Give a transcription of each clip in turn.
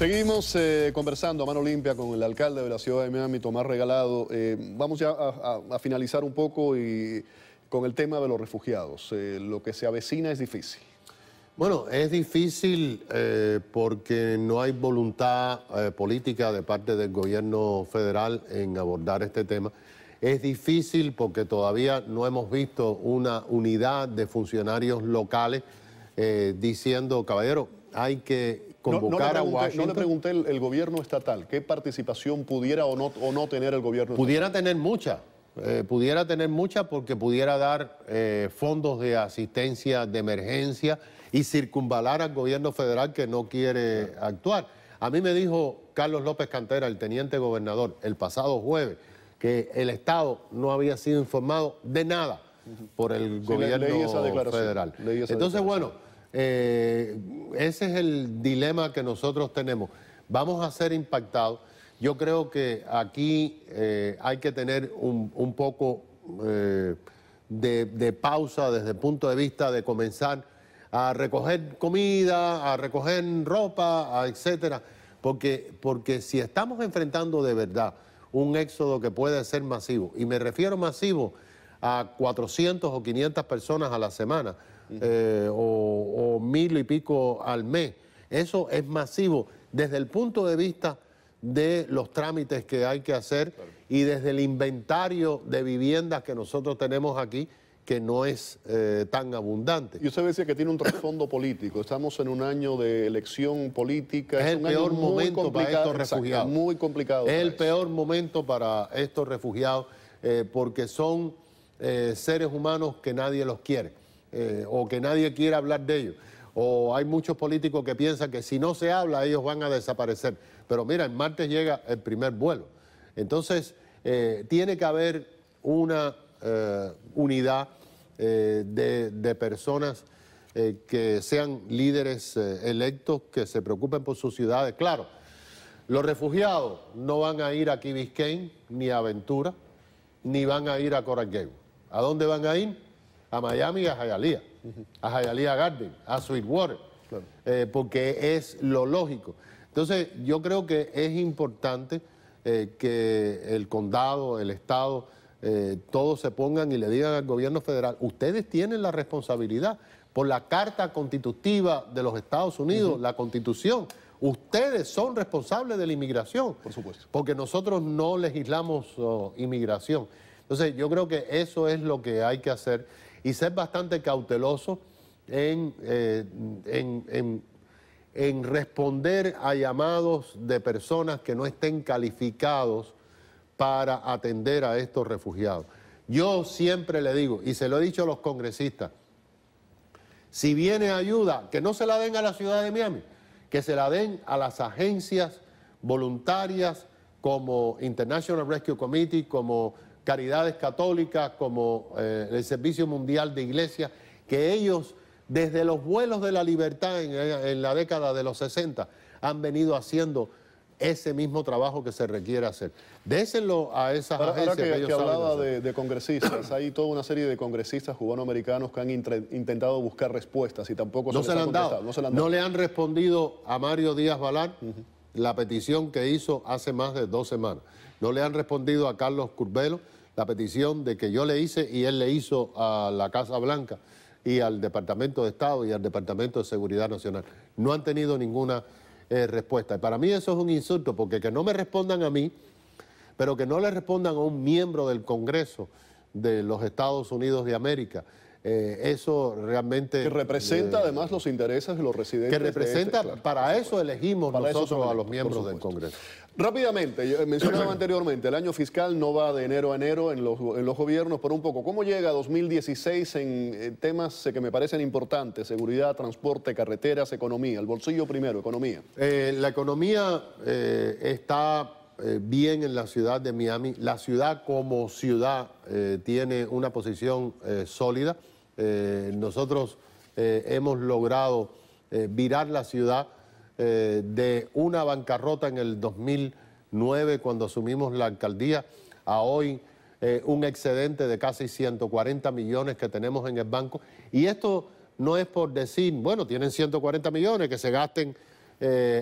Seguimos eh, conversando a mano limpia con el alcalde de la ciudad de Miami, Tomás Regalado. Eh, vamos ya a, finalizar un poco y con el tema de los refugiados. Eh, lo que se avecina es difícil. Bueno, es difícil porque no hay voluntad política de parte del gobierno federal en abordar este tema. Es difícil porque todavía no hemos visto una unidad de funcionarios locales diciendo, caballero, hay que convocar no, le pregunté el, gobierno estatal, ¿qué participación pudiera o no, no tener el gobierno pudiera estatal? Pudiera tener mucha, eh, pudiera tener mucha porque pudiera dar eh, fondos de asistencia de emergencia y circunvalar al gobierno federal que no quiere actuar. A mí me dijo Carlos López Cantera, el teniente gobernador, el pasado jueves, que el Estado no había sido informado de nada por el gobierno federal. Entonces, bueno eh, ese es el dilema que nosotros tenemos. Vamos a ser impactados. Yo creo que aquí eh, hay que tener un, poco eh, de, pausa desde el punto de vista de comenzar a recoger comida, a recoger ropa, etcétera, porque, porque si estamos enfrentando de verdad un éxodo que puede ser masivo, y me refiero masivo a 400 o 500 personas a la semana eh, o, mil y pico al mes. Eso es masivo desde el punto de vista de los trámites que hay que hacer y desde el inventario de viviendas que nosotros tenemos aquí, que no es eh, tan abundante. Y usted decía que tiene un trasfondo político. Estamos en un año de elección política. Es, el un peor momento para estos refugiados. muy complicado. Es el peor momento para estos refugiados porque son eh, seres humanos que nadie los quiere eh, o que nadie quiere hablar de ellos. O hay muchos políticos que piensan que si no se habla ellos van a desaparecer. Pero mira, el martes llega el primer vuelo. Entonces, eh, tiene que haber una unidad de, personas que sean líderes electos, que se preocupen por sus ciudades. Claro, los refugiados no van a ir a Biscayne ni a Ventura, ni van a ir a Coral ¿A dónde van a ir? A Miami y a Hialeah, a Hialeah Garden, a Sweetwater, eh, porque es lo lógico. Entonces, yo creo que es importante eh, que el condado, el estado, eh, todos se pongan y le digan al gobierno federal, ustedes tienen la responsabilidad por la Carta Constitutiva de los Estados Unidos, la Constitución. Ustedes son responsables de la inmigración. Por supuesto. Porque nosotros no legislamos oh, inmigración. Entonces yo creo que eso es lo que hay que hacer y ser bastante cauteloso eh, en, responder a llamados de personas que no estén calificados para atender a estos refugiados. Yo siempre le digo, y se lo he dicho a los congresistas, si viene ayuda, que no se la den a la ciudad de Miami, que se la den a las agencias voluntarias como International Rescue Committee, como caridades católicas, como eh, el Servicio Mundial de Iglesia, que ellos desde los vuelos de la libertad en, eh, la década de los 60 han venido haciendo ese mismo trabajo que se requiere hacer. Déselo a esas agencias que, ellos hablaba de, congresistas, hay toda una serie de congresistas cubanoamericanos que han intentado buscar respuestas y tampoco se, han dado. No, se han dado. no, le han respondido a Mario Díaz balart la petición que hizo hace más de dos semanas. No le han respondido a Carlos Curbelo la petición de que yo le hice y él le hizo a la Casa Blanca y al Departamento de Estado y al Departamento de Seguridad Nacional. No han tenido ninguna eh, respuesta. Y para mí eso es un insulto, porque que no me respondan a mí, pero que no le respondan a un miembro del Congreso de los Estados Unidos de América, eh, eso realmente... Que representa eh, además los intereses de los residentes. Que este, representa, para eso elegimos nosotros a los miembros del Congreso. Rápidamente, eh, mencionaba anteriormente, el año fiscal no va de enero a enero en los, gobiernos, pero un poco, ¿cómo llega 2016 en temas que me parecen importantes? Seguridad, transporte, carreteras, economía, el bolsillo primero, economía. la economía está eh, bien en la ciudad de Miami. La ciudad como ciudad eh, tiene una posición eh, sólida. nosotros hemos logrado virar la ciudad de una bancarrota en el 2009 cuando asumimos la alcaldía a hoy un excedente de casi 140 millones que tenemos en el banco. Y esto no es por decir, bueno, tienen 140 millones, que se gasten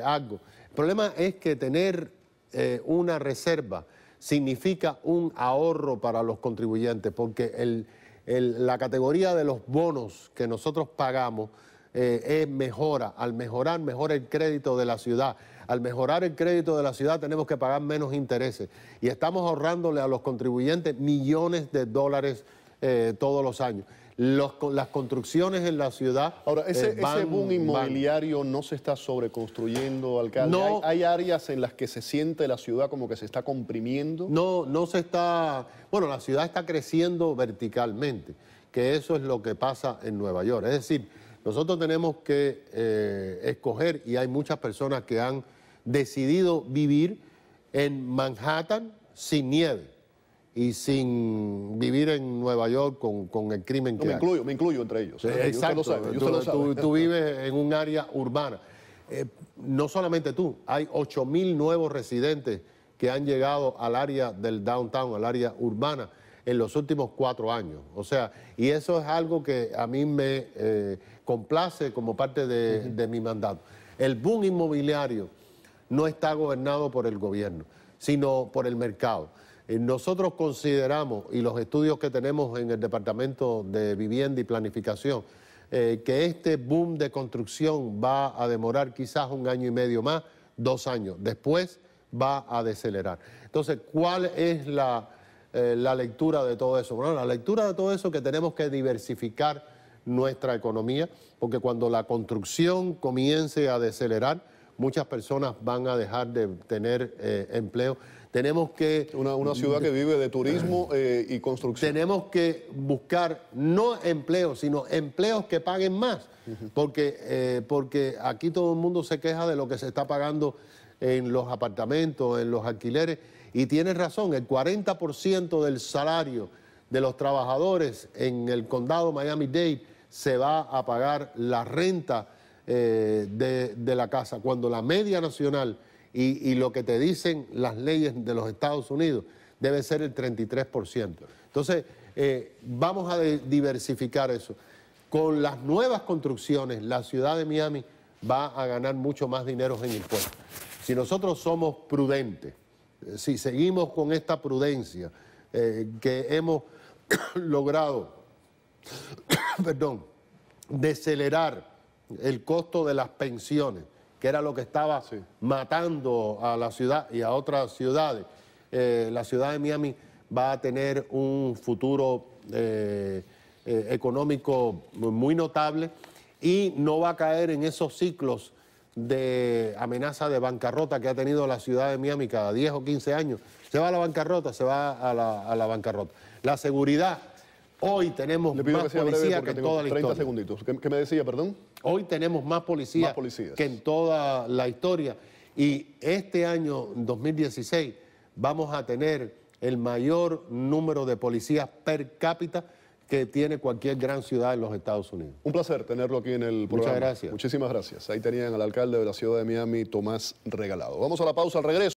algo. El problema es que tener eh, una reserva significa un ahorro para los contribuyentes, porque la categoría de los bonos que nosotros pagamos eh, es mejora. Al mejorar, mejora el crédito de la ciudad. Al mejorar el crédito de la ciudad tenemos que pagar menos intereses. Y estamos ahorrándole a los contribuyentes millones de dólares eh, todos los años las construcciones en la ciudad. Ahora, ese, eh, ese boom inmobiliario no se está sobreconstruyendo, alcalde. No, ¿Hay, áreas en las que se siente la ciudad como que se está comprimiendo. No, no se está. Bueno, la ciudad está creciendo verticalmente, que eso es lo que pasa en Nueva York. Es decir, nosotros tenemos que eh, escoger, y hay muchas personas que han decidido vivir en Manhattan sin nieve y sin vivir en Nueva York con, el crimen que me incluyo, me incluyo entre ellos. Exacto. Tú, vives en un área urbana. Eh, no solamente tú, hay 8.000 nuevos residentes que han llegado al área del downtown, al área urbana, en los últimos cuatro años. O sea, y eso es algo que a mí me eh, complace como parte de, de mi mandato. El boom inmobiliario no está gobernado por el gobierno, sino por el mercado. Eh, nosotros consideramos, y los estudios que tenemos en el Departamento de Vivienda y Planificación, eh, que este boom de construcción va a demorar quizás un año y medio más, dos años. Después va a decelerar. Entonces, ¿cuál es la, eh, la lectura de todo eso? Bueno, la lectura de todo eso es que tenemos que diversificar nuestra economía, porque cuando la construcción comience a decelerar, muchas personas van a dejar de tener eh, empleo. Tenemos que... Una, ciudad que vive de turismo eh, y construcción. Tenemos que buscar no empleos, sino empleos que paguen más, porque, eh, porque aquí todo el mundo se queja de lo que se está pagando en los apartamentos, en los alquileres, y tienes razón, el 40% del salario de los trabajadores en el condado Miami-Dade se va a pagar la renta eh, de, la casa, cuando la media nacional y, lo que te dicen las leyes de los Estados Unidos debe ser el 33%. Entonces, eh, vamos a diversificar eso. Con las nuevas construcciones, la ciudad de Miami va a ganar mucho más dinero en impuestos. Si nosotros somos prudentes, eh, si seguimos con esta prudencia que hemos logrado, perdón, decelerar el costo de las pensiones, que era lo que estaba matando a la ciudad y a otras ciudades. Eh, la ciudad de Miami va a tener un futuro eh, eh, económico muy notable y no va a caer en esos ciclos de amenaza de bancarrota que ha tenido la ciudad de Miami cada 10 o 15 años. Se va a la bancarrota, se va a la, a la bancarrota. La seguridad Hoy tenemos más policía que en toda la historia. ¿Qué, me decía, perdón? Hoy tenemos más policías que en toda la historia. Y este año 2016 vamos a tener el mayor número de policías per cápita que tiene cualquier gran ciudad en los Estados Unidos. Un placer tenerlo aquí en el programa. Muchas gracias. Muchísimas gracias. Ahí tenían al alcalde de la ciudad de Miami, Tomás Regalado. Vamos a la pausa, al regreso.